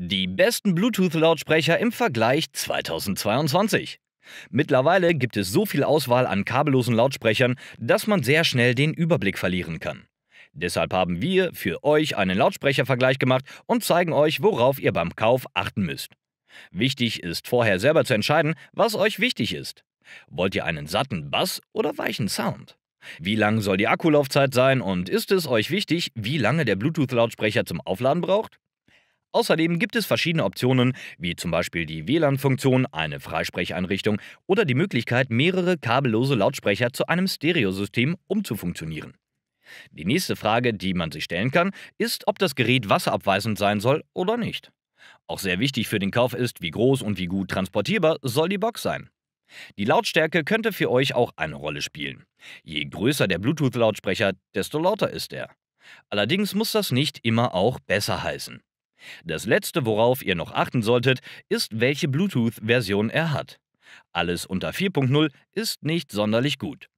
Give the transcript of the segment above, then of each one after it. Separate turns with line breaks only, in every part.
Die besten Bluetooth-Lautsprecher im Vergleich 2022. Mittlerweile gibt es so viel Auswahl an kabellosen Lautsprechern, dass man sehr schnell den Überblick verlieren kann. Deshalb haben wir für euch einen Lautsprechervergleich gemacht und zeigen euch, worauf ihr beim Kauf achten müsst. Wichtig ist vorher selber zu entscheiden, was euch wichtig ist. Wollt ihr einen satten Bass oder weichen Sound? Wie lang soll die Akkulaufzeit sein und ist es euch wichtig, wie lange der Bluetooth-Lautsprecher zum Aufladen braucht? Außerdem gibt es verschiedene Optionen, wie zum Beispiel die WLAN-Funktion, eine Freisprecheinrichtung oder die Möglichkeit, mehrere kabellose Lautsprecher zu einem Stereosystem umzufunktionieren. Die nächste Frage, die man sich stellen kann, ist, ob das Gerät wasserabweisend sein soll oder nicht. Auch sehr wichtig für den Kauf ist, wie groß und wie gut transportierbar soll die Box sein. Die Lautstärke könnte für euch auch eine Rolle spielen. Je größer der Bluetooth-Lautsprecher, desto lauter ist er. Allerdings muss das nicht immer auch besser heißen. Das letzte, worauf ihr noch achten solltet, ist, welche Bluetooth-Version er hat. Alles unter 4.0 ist nicht sonderlich gut.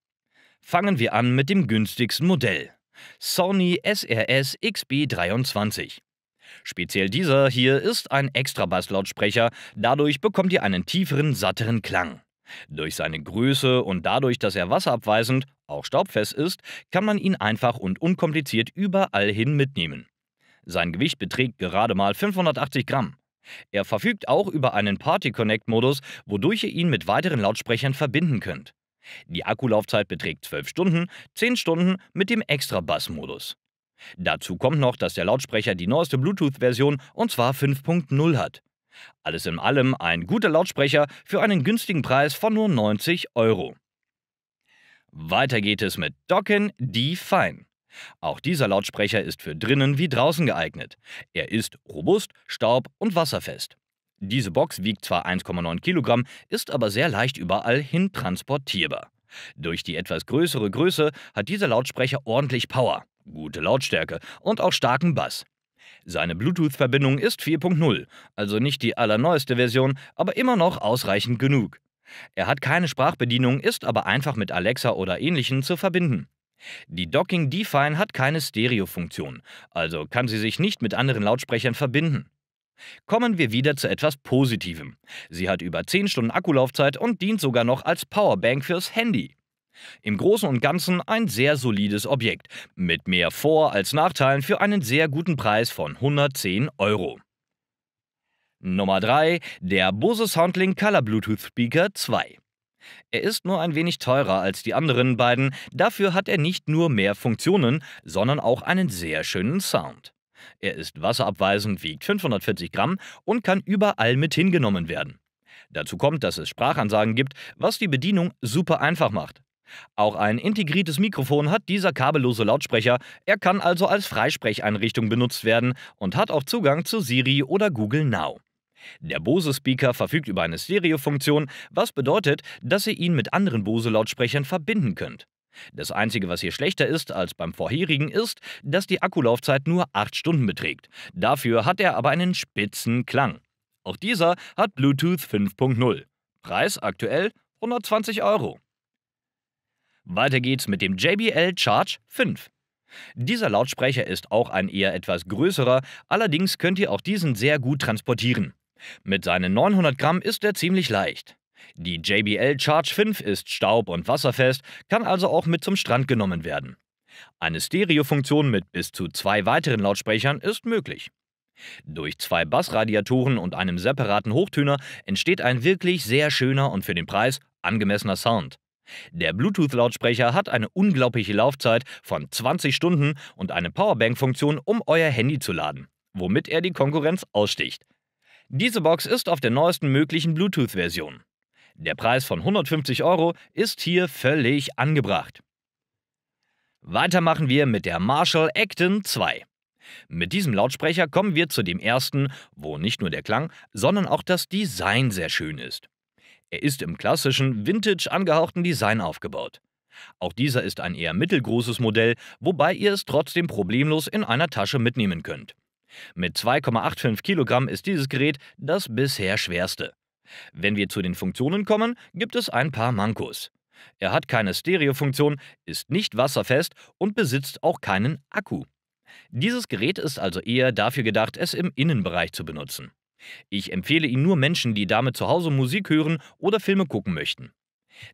Fangen wir an mit dem günstigsten Modell. Sony SRS XB23. Speziell dieser hier ist ein extra bass lautsprecher dadurch bekommt ihr einen tieferen, satteren Klang. Durch seine Größe und dadurch, dass er wasserabweisend, auch staubfest ist, kann man ihn einfach und unkompliziert überall hin mitnehmen. Sein Gewicht beträgt gerade mal 580 Gramm. Er verfügt auch über einen Party Connect-Modus, wodurch ihr ihn mit weiteren Lautsprechern verbinden könnt. Die Akkulaufzeit beträgt 12 Stunden, 10 Stunden mit dem Extra-Bass-Modus. Dazu kommt noch, dass der Lautsprecher die neueste Bluetooth-Version und zwar 5.0 hat. Alles in allem ein guter Lautsprecher für einen günstigen Preis von nur 90 Euro. Weiter geht es mit Docken D-Fine. Auch dieser Lautsprecher ist für drinnen wie draußen geeignet. Er ist robust, staub- und wasserfest. Diese Box wiegt zwar 1,9 Kilogramm, ist aber sehr leicht überall hin transportierbar. Durch die etwas größere Größe hat dieser Lautsprecher ordentlich Power, gute Lautstärke und auch starken Bass. Seine Bluetooth-Verbindung ist 4.0, also nicht die allerneueste Version, aber immer noch ausreichend genug. Er hat keine Sprachbedienung, ist aber einfach mit Alexa oder ähnlichen zu verbinden. Die Docking Define hat keine Stereofunktion, also kann sie sich nicht mit anderen Lautsprechern verbinden. Kommen wir wieder zu etwas Positivem. Sie hat über 10 Stunden Akkulaufzeit und dient sogar noch als Powerbank fürs Handy. Im Großen und Ganzen ein sehr solides Objekt, mit mehr Vor- als Nachteilen für einen sehr guten Preis von 110 Euro. Nummer 3, der Bose Soundlink Color Bluetooth Speaker 2. Er ist nur ein wenig teurer als die anderen beiden, dafür hat er nicht nur mehr Funktionen, sondern auch einen sehr schönen Sound. Er ist wasserabweisend, wiegt 540 Gramm und kann überall mit hingenommen werden. Dazu kommt, dass es Sprachansagen gibt, was die Bedienung super einfach macht. Auch ein integriertes Mikrofon hat dieser kabellose Lautsprecher. Er kann also als Freisprecheinrichtung benutzt werden und hat auch Zugang zu Siri oder Google Now. Der Bose-Speaker verfügt über eine Stereofunktion, was bedeutet, dass ihr ihn mit anderen Bose-Lautsprechern verbinden könnt. Das Einzige, was hier schlechter ist als beim vorherigen, ist, dass die Akkulaufzeit nur 8 Stunden beträgt. Dafür hat er aber einen spitzen Klang. Auch dieser hat Bluetooth 5.0. Preis aktuell 120 Euro. Weiter geht's mit dem JBL Charge 5. Dieser Lautsprecher ist auch ein eher etwas größerer, allerdings könnt ihr auch diesen sehr gut transportieren. Mit seinen 900 Gramm ist er ziemlich leicht. Die JBL Charge 5 ist staub- und wasserfest, kann also auch mit zum Strand genommen werden. Eine Stereofunktion mit bis zu zwei weiteren Lautsprechern ist möglich. Durch zwei Bassradiatoren und einem separaten Hochtöner entsteht ein wirklich sehr schöner und für den Preis angemessener Sound. Der Bluetooth-Lautsprecher hat eine unglaubliche Laufzeit von 20 Stunden und eine Powerbank-Funktion, um euer Handy zu laden, womit er die Konkurrenz aussticht. Diese Box ist auf der neuesten möglichen Bluetooth-Version. Der Preis von 150 Euro ist hier völlig angebracht. Weiter machen wir mit der Marshall Acton 2. Mit diesem Lautsprecher kommen wir zu dem ersten, wo nicht nur der Klang, sondern auch das Design sehr schön ist. Er ist im klassischen, vintage angehauchten Design aufgebaut. Auch dieser ist ein eher mittelgroßes Modell, wobei ihr es trotzdem problemlos in einer Tasche mitnehmen könnt. Mit 2,85 Kilogramm ist dieses Gerät das bisher schwerste. Wenn wir zu den Funktionen kommen, gibt es ein paar Mankos. Er hat keine Stereofunktion, ist nicht wasserfest und besitzt auch keinen Akku. Dieses Gerät ist also eher dafür gedacht, es im Innenbereich zu benutzen. Ich empfehle ihn nur Menschen, die damit zu Hause Musik hören oder Filme gucken möchten.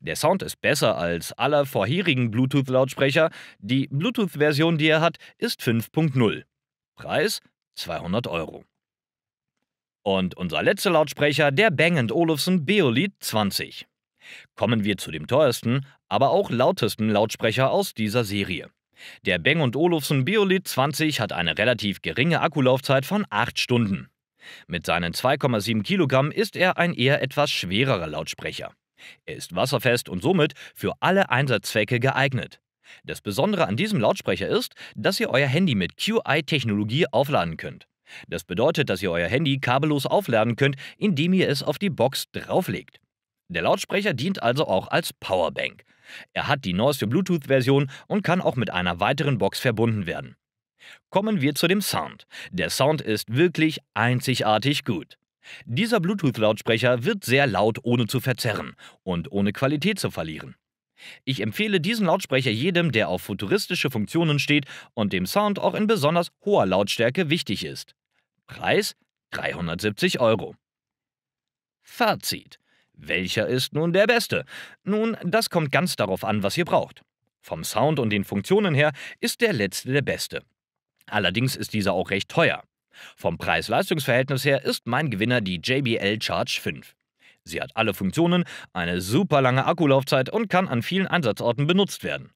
Der Sound ist besser als aller vorherigen Bluetooth-Lautsprecher. Die Bluetooth-Version, die er hat, ist 5.0. Preis 200 Euro. Und unser letzter Lautsprecher, der Bang Olufsen Beolith 20. Kommen wir zu dem teuersten, aber auch lautesten Lautsprecher aus dieser Serie. Der Bang Olufsen Beolith 20 hat eine relativ geringe Akkulaufzeit von 8 Stunden. Mit seinen 2,7 Kilogramm ist er ein eher etwas schwererer Lautsprecher. Er ist wasserfest und somit für alle Einsatzzwecke geeignet. Das Besondere an diesem Lautsprecher ist, dass ihr euer Handy mit QI-Technologie aufladen könnt. Das bedeutet, dass ihr euer Handy kabellos aufladen könnt, indem ihr es auf die Box drauflegt. Der Lautsprecher dient also auch als Powerbank. Er hat die neueste Bluetooth-Version und kann auch mit einer weiteren Box verbunden werden. Kommen wir zu dem Sound. Der Sound ist wirklich einzigartig gut. Dieser Bluetooth-Lautsprecher wird sehr laut, ohne zu verzerren und ohne Qualität zu verlieren. Ich empfehle diesen Lautsprecher jedem, der auf futuristische Funktionen steht und dem Sound auch in besonders hoher Lautstärke wichtig ist. Preis 370 Euro. Fazit. Welcher ist nun der beste? Nun, das kommt ganz darauf an, was ihr braucht. Vom Sound und den Funktionen her ist der letzte der beste. Allerdings ist dieser auch recht teuer. Vom Preis-Leistungs-Verhältnis her ist mein Gewinner die JBL Charge 5. Sie hat alle Funktionen, eine super lange Akkulaufzeit und kann an vielen Einsatzorten benutzt werden.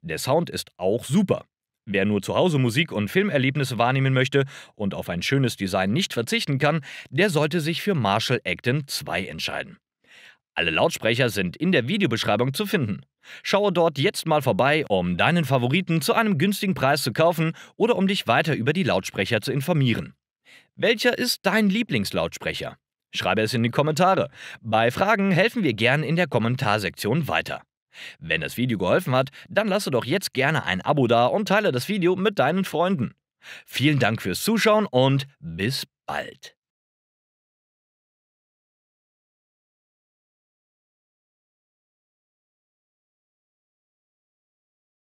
Der Sound ist auch super. Wer nur zu Hause Musik und Filmerlebnisse wahrnehmen möchte und auf ein schönes Design nicht verzichten kann, der sollte sich für Marshall Acton 2 entscheiden. Alle Lautsprecher sind in der Videobeschreibung zu finden. Schaue dort jetzt mal vorbei, um deinen Favoriten zu einem günstigen Preis zu kaufen oder um dich weiter über die Lautsprecher zu informieren. Welcher ist dein Lieblingslautsprecher? Schreibe es in die Kommentare. Bei Fragen helfen wir gern in der Kommentarsektion weiter. Wenn das Video geholfen hat, dann lasse doch jetzt gerne ein Abo da und teile das Video mit deinen Freunden. Vielen Dank fürs Zuschauen und bis bald.